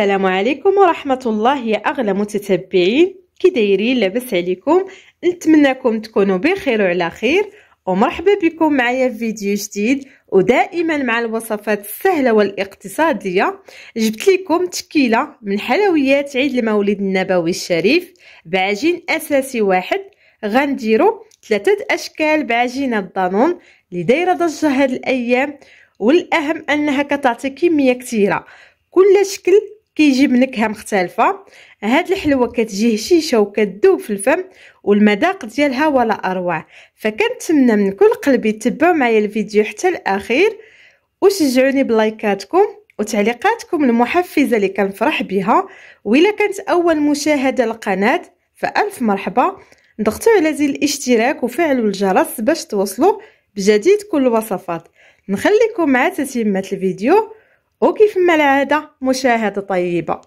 السلام عليكم ورحمة الله يا أغلى متتبعين كي دايرين لاباس عليكم نتمنىكم تكونوا بخير وعلى خير ومرحبا بكم معايا في فيديو جديد ودائما مع الوصفات السهلة والاقتصادية جبت لكم تكيلة من حلويات عيد المولد النبوي الشريف بعجين أساسي واحد غنديرو ثلاثة أشكال بعجينة الضانون لدايرة ضجة هاد الأيام والأهم أنها كتعطي كمية كثيرة كل شكل كيجي بنكهه مختلفه هاد الحلوه كتجي هشيشه وكتذوب في الفم والمذاق ديالها ولا اروع فكنتمنى من كل قلبي تتبعوا معايا الفيديو حتى الاخير وشجعوني بلايكاتكم وتعليقاتكم المحفزه اللي كنفرح بها وإلا كانت اول مشاهده للقناه فالف مرحبا ضغطوا على زر الاشتراك وفعلوا الجرس باش توصلوا بجديد كل الوصفات نخليكم مع تتمه الفيديو ما العادة مشاهدة طيبة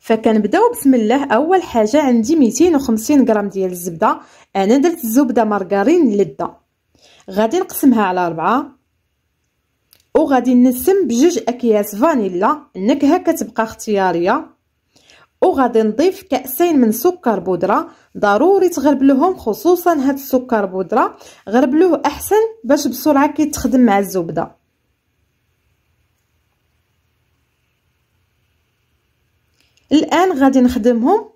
فكنبداو بسم الله اول حاجه عندي 250 غرام ديال الزبده انا درت الزبده مارغرين لذه غادي نقسمها على أربعة وغادي نسم بجوج اكياس فانيلا النكهه كتبقى اختياريه وغادي نضيف كاسين من سكر بودره ضروري تغربلوهم خصوصا هاد السكر بودره غربلوه احسن باش بسرعه كيتخدم مع الزبده الان غادي نخدمهم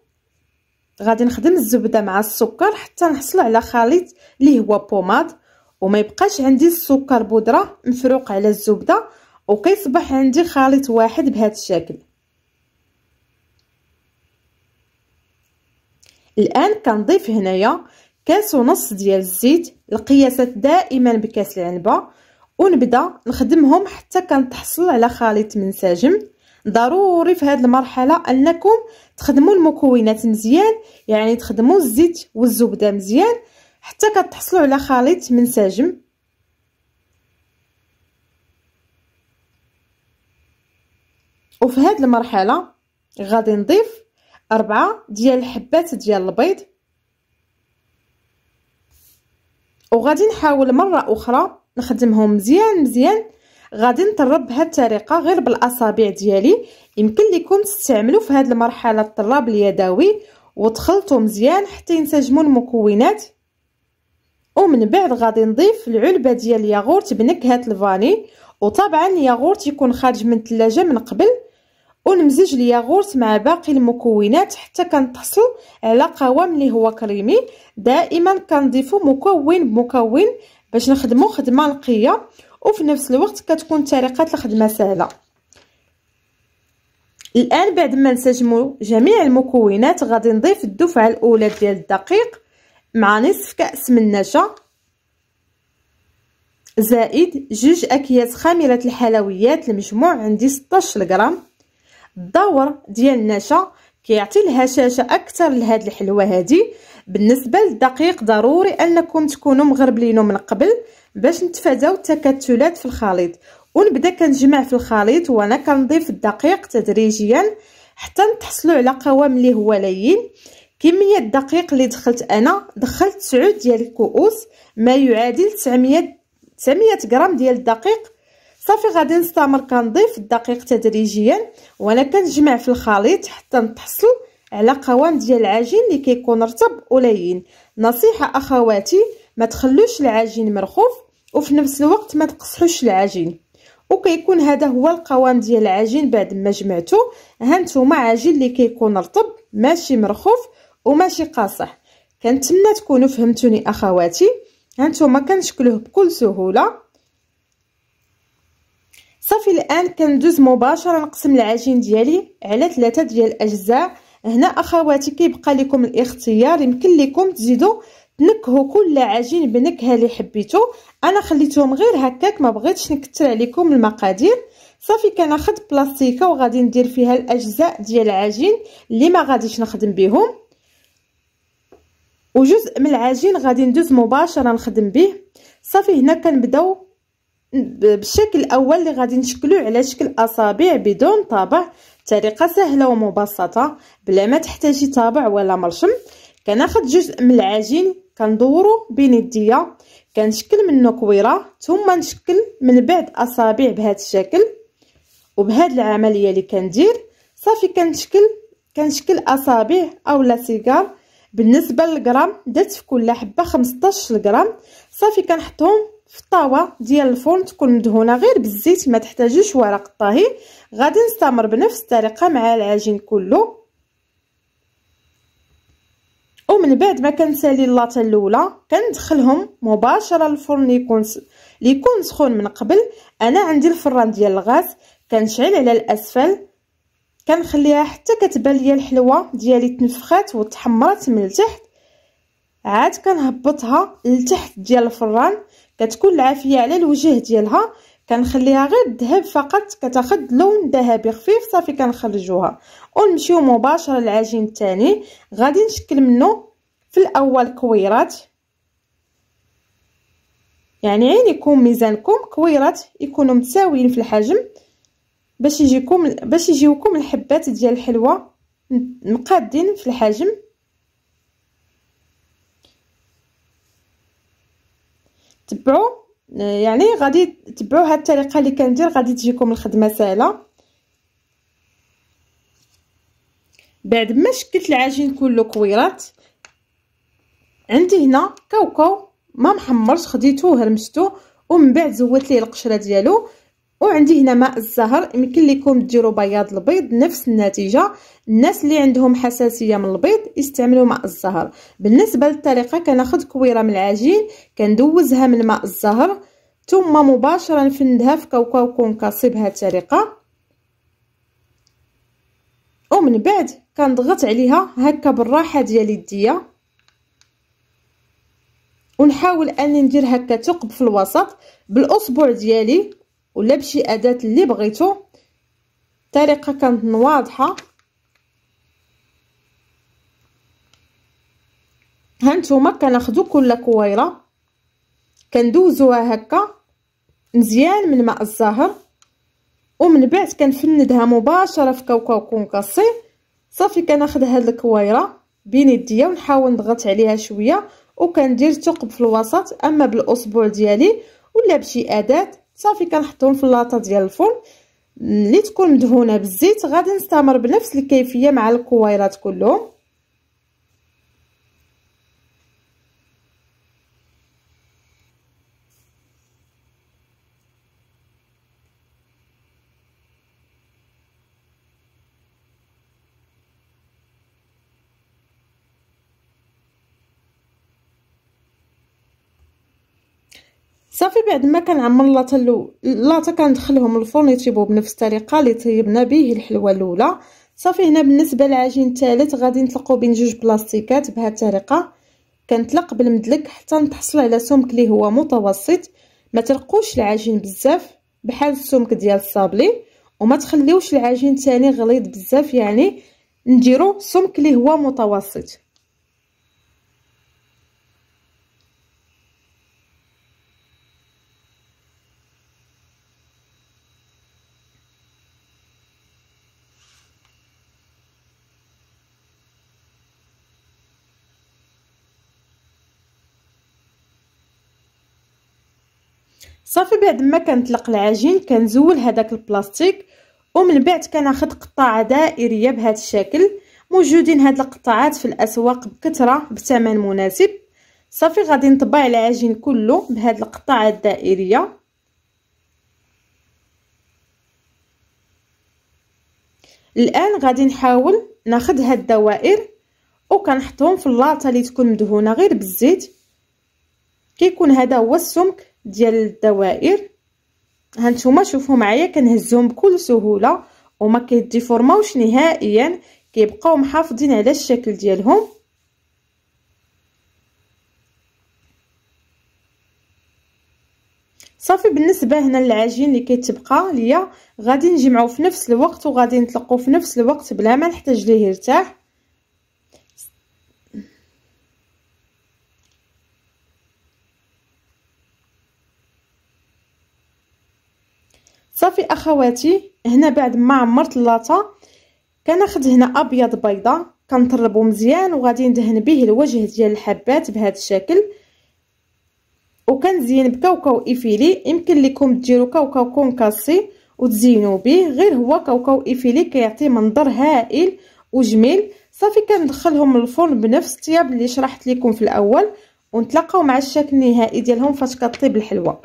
غادي نخدم الزبده مع السكر حتى نحصل على خليط اللي هو بوماد وما يبقاش عندي السكر بودره مفروق على الزبده وكيصبح عندي خليط واحد بهذا الشكل الان كنضيف هنايا كاس ونص ديال الزيت القياسات دائما بكاس العنبه ونبدا نخدمهم حتى كنتحصل على خليط منسجم ضروري في هذه المرحله انكم تخدموا المكونات مزيان يعني تخدموا الزيت والزبده مزيان حتى كتحصلوا على خليط منسجم وفي هذه المرحله غادي نضيف أربعة ديال الحبات ديال البيض وغادي نحاول مره اخرى نخدمهم مزيان مزيان غادي نطرب بهذه الطريقه غير بالاصابع ديالي يمكن لكم تستعملوا في هذه المرحله الطراب اليدوي وتخلطوا مزيان حتى ينسجموا المكونات ومن بعد غادي نضيف العلبه ديال الياغورت بنكهه الفاني وطبعا الياغورت يكون خارج من الثلاجه من قبل ونمزج الياغورت مع باقي المكونات حتى كنتحصل على قوام اللي هو كريمي دائما كنضيفو مكون بمكون باش نخدمو خدمه نقيه وفي نفس الوقت كتكون طريقه الخدمه سهله الان بعد ما نسجموا جميع المكونات غادي نضيف الدفعه الاولى ديال الدقيق مع نصف كاس من النشا زائد جوج اكياس خميره الحلويات المجموع عندي 16 غرام الدور ديال النشا كيعطي الهشاشه اكثر لهاد الحلوه هذه بالنسبه للدقيق ضروري انكم تكونوا مغربلينو من قبل باش نتفاداو التكتلات في الخليط ونبدا كنجمع في الخليط وانا كنضيف الدقيق تدريجيا حتى نتحصلوا على قوام اللي هو لين كميه الدقيق اللي دخلت انا دخلت 9 ديال الكؤوس ما يعادل 900 900 غرام ديال الدقيق صافي غادي نستمر كنضيف الدقيق تدريجيا وانا كنجمع في الخليط حتى نتحصل على قوام ديال العجين اللي كيكون رطب ولين نصيحه اخواتي ما تخلوش العجين مرخوف وفي نفس الوقت ما تقصحوش العجين وكيكون هذا هو القوام ديال العجين بعد ما جمعته هانتوما عجين اللي كيكون رطب ماشي مرخوف وماشي قاصح كنتمنى تكونوا فهمتوني اخواتي هانتوما كنشكلوه بكل سهوله صافي الان كندوز مباشره نقسم العجين ديالي على ثلاثه ديال الاجزاء هنا اخواتي كيبقى لكم الاختيار يمكن لكم تزيدوا تنكهوا كل عجين بنكهه اللي حبيتو انا خليتهم غير هكاك ما بغيتش نكثر عليكم المقادير صافي كناخذ بلاستيكه وغادي ندير فيها الاجزاء ديال العجين اللي ما غاديش نخدم بهم وجزء من العجين غادي ندوز مباشره نخدم به صافي هنا كنبداو بالشكل الاول اللي غادي نشكلو على شكل اصابع بدون طابع طريقه سهله ومبسطه بلا ما تحتاجي طابع ولا مرشم كناخد جزء من العجين كندورو بين يديا كنشكل منه كويره ثم نشكل من بعد اصابع بهذا الشكل وبهذه العمليه اللي كندير صافي كنشكل كنشكل اصابع اولا سيجار بالنسبه للغرام درت في كل حبه 15 غرام صافي كنحطهم في الطاوه ديال الفرن تكون مدهونه غير بالزيت ما تحتاجوش ورق الطهي غادي نستمر بنفس الطريقه مع العجين كله ومن بعد ما كنسالي اللاطه الاولى كندخلهم مباشره للفرن يكون س... يكون سخون من قبل انا عندي الفران ديال الغاز كنشعل على الاسفل كنخليها حتى كتبان ليا الحلوه ديالي تنفخات وتحمرات من التحت عاد كنهبطها لتحت ديال الفران كتكون العافيه على الوجه ديالها كنخليها غير الذهب فقط كتاخد لون ذهبي خفيف صافي كنخرجوها ونمشيو مباشره للعجين الثاني غادي نشكل منه في الاول كويرات يعني عين يكون ميزانكم كويرات يكونوا متساويين في الحجم باش يجيكم باش يجيوكم الحبات ديال الحلوى مقادين في الحجم تبعوا يعني غادي تبعوا هاد الطريقه اللي كندير غادي تجيكم الخدمه سهله بعد ما شكلت العجين كله كويرات عندي هنا كاوكاو ما محمرش خديته وهرمشته ومن بعد زودت ليه القشره ديالو وعندي هنا ماء الزهر يمكن لكم ديروا بياض البيض نفس النتيجه الناس اللي عندهم حساسيه من البيض يستعملوا ماء الزهر بالنسبه للطريقه كناخد كويره من العجين كندوزها من ماء الزهر ثم مباشره نفندها في كوكاو كونكاسي بهذه الطريقه ومن بعد كنضغط عليها هكا بالراحه ديال يديا ونحاول اني ندير هكا ثقب في الوسط بالاصبع ديالي ولا بشي اداه اللي بغيتو الطريقه كانت واضحه هانتوما كناخذوا كل كويره كندوزوها هكا مزيان من ماء الزهر ومن بعد كنفندها مباشره في كوكاو كونكاسي صافي كناخذ هاد الكويره بين يديا ونحاول نضغط عليها شويه وكندير ثقب في الوسط اما بالاصبع ديالي ولا بشي اداه صافي كنحطهم في اللاطه ديال الفرن اللي تكون مدهونه بالزيت غادي نستمر بنفس الكيفيه مع الكويرات كلهم صافي بعد ما كنعمر لاطا لاطا كندخلهم الفرن يطيبوا بنفس الطريقه اللي طيبنا به الحلوه الاولى صافي هنا بالنسبه للعجين الثالث غادي نطلقوا بين جوج بلاستيكات بهذه الطريقه كنطلق بالمدلك حتى نتحصل على سمك اللي هو متوسط ما تلقوش العجين بزاف بحال السمك ديال الصابلي وما تخليوش العجين تاني غليظ بزاف يعني نديرو سمك اللي هو متوسط صافي بعد ما كنطلق العجين كنزول هذاك البلاستيك ومن بعد كناخد قطاعه دائريه بهذا الشكل موجودين هاد القطاعات في الاسواق بكثره بثمن مناسب صافي غادي نطبع العجين كله بهاد القطاعه الدائريه الان غادي نحاول ناخد هاد الدوائر وكنحطهم في اللاطه اللي تكون مدهونه غير بالزيت كيكون هذا هو السمك ديال الدوائر هانتوما شوفوا معايا كنهزهم بكل سهوله وما كيديفورماوش نهائيا كيبقاو محافظين على الشكل ديالهم صافي بالنسبه هنا للعجين اللي كيتبقى ليا غادي نجمعو في نفس الوقت وغادي نطلقو في نفس الوقت بلا ما نحتاج ليه يرتاح صافي اخواتي هنا بعد ما عمرت اللاطه كناخذ هنا ابيض بيضه كنطربو مزيان وغادي ندهن به الوجه ديال الحبات بهذا الشكل وكنزين بكاوكاو ايفيلي يمكن لكم ديروا كاوكاو كونكاسي وتزينوا به غير هو كاوكاو ايفيلي كيعطي منظر هائل وجميل صافي كندخلهم الفرن بنفس الطياب اللي شرحت لكم في الاول ونتلاقاو مع الشكل النهائي ديالهم فاش كطيب الحلوى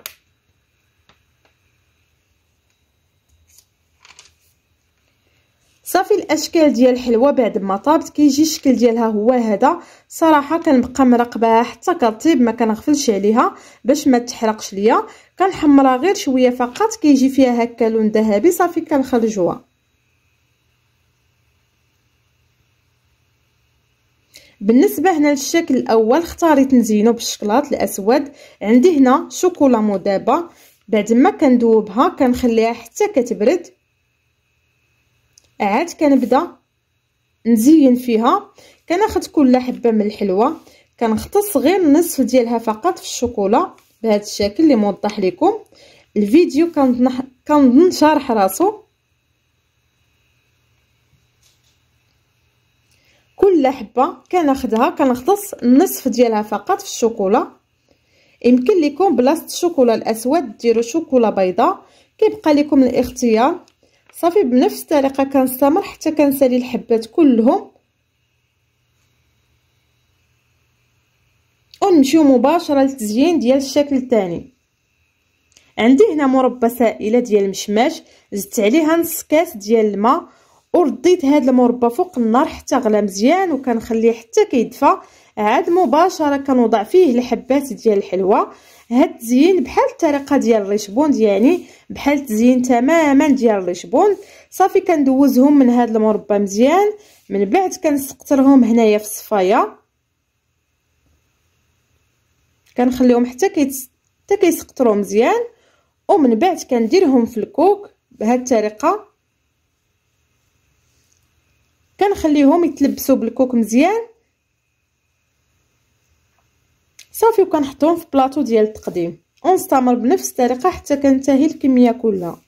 صافي الاشكال ديال الحلوه بعد ما طابت كيجي الشكل ديالها هو هذا صراحه كنبقى مراقباها حتى كطيب ما كنغفلش عليها باش ما تحرقش ليا كنحمرها غير شويه فقط كيجي فيها هكا لون ذهبي صافي كنخرجوها بالنسبه هنا للشكل الاول اختاريت نزينو بالشكلاط الاسود عندي هنا شوكولا مذابه بعد ما كندوبها كنخليها حتى كتبرد عاد كنبدا نزين فيها كناخد كل حبه من الحلوه كنختص غير النصف ديالها فقط في الشوكولا بهذا الشكل اللي موضح لكم الفيديو كنظن شارح راسو كل حبه كناخدها كنختص النصف ديالها فقط في الشوكولا يمكن لكم بلاصه الشوكولا الاسود ديروا شوكولا بيضاء كيبقى لكم الاختيار صافي بنفس الطريقه كنستمر حتى كنسالي الحبات كلهم ونمشيو مباشره للتزيين ديال الشكل الثاني عندي هنا مربى سائله ديال المشماش زدت عليها نص كاس ديال الماء ورديت هاد المربى فوق النار حتى غلا مزيان وكنخليه حتى كيدفى عاد مباشره كنوضع فيه الحبات ديال الحلوى هاد التزيين بحال الطريقه ديال الريشبوند يعني بحال التزيين تماما ديال الريشبوند صافي كندوزهم من هاد المربى مزيان من بعد كنسقطرهم هنايا في الصفايه كنخليهم حتى كيتس حتى كيسقطروا مزيان ومن بعد كنديرهم في الكوك بهاد الطريقه كنخليهم يتلبسوا بالكوك مزيان صافي وكنحطهم في بلاطو ديال التقديم ونستمر بنفس الطريقه حتى كنتهي الكميه كلها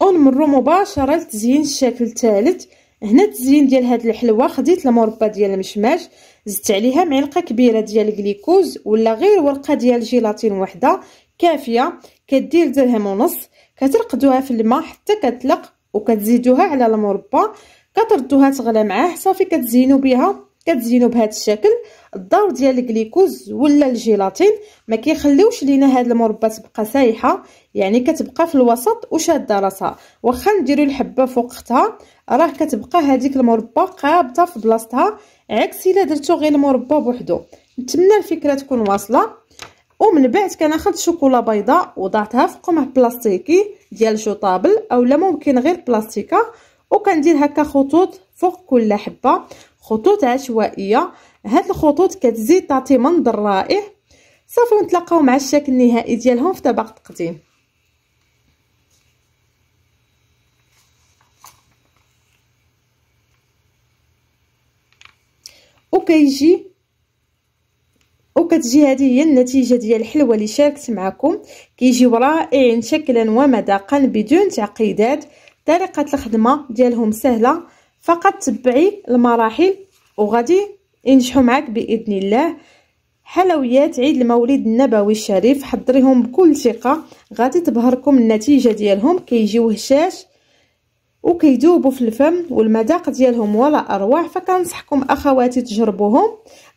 ونمرو مباشره لتزيين الشكل الثالث هنا التزيين ديال هاد الحلوه خديت المربى ديال المشماش زدت عليها معلقه كبيره ديال الجليكوز ولا غير ورقه ديال الجيلاتين وحده كافيه كدير درهم ونص كترقدوها في الماء حتى كتلق وكتزيدوها على المربى كتردوها تغلى معاه صافي كتزينو بها كتزينو بهذا الشكل الدور ديال الجليكوز ولا الجيلاتين ما كيخليوش لينا هاد المربى تبقى سايحه يعني كتبقى في الوسط وشاده راسها واخا نديرو الحبه فوق اختها راه كتبقى هذيك المربى قابطه في بلاصتها عكس الا درتو غير المربى بوحدو نتمنى الفكره تكون واصله ومن بعد كناخذ شوكولا بيضاء وضعتها في قمع بلاستيكي ديال شوطابل اولا ممكن غير بلاستيكه وكندير هكا خطوط فوق كل حبة خطوط عشوائية هاد الخطوط كتزيد تعطي منظر رائع صافي ونتلاقاو مع الشكل النهائي ديالهم في طبق التقديم وكيجي وكتجي هذه هي النتيجه ديال الحلوه اللي شاركت معكم كيجيو رائعين شكلا ومذاقا بدون تعقيدات طريقه الخدمه ديالهم سهله فقط تبعي المراحل وغادي ينجحوا معك باذن الله حلويات عيد المولد النبوي الشريف حضريهم بكل ثقه غادي تبهركم النتيجه ديالهم كيجيو هشاش وكيذوبوا في الفم والمذاق ديالهم ولا اروع فكنصحكم اخواتي تجربوهم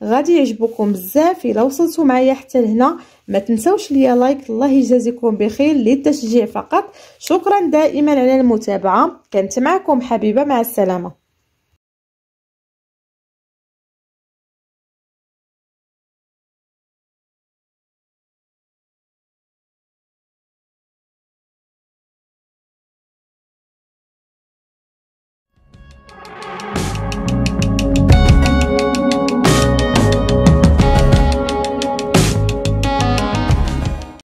غادي يعجبوكم بزاف الا وصلتوا معايا حتى لهنا ما تنسوش ليا لايك الله يجازيكم بخير للتشجيع فقط شكرا دائما على المتابعه كانت معكم حبيبه مع السلامه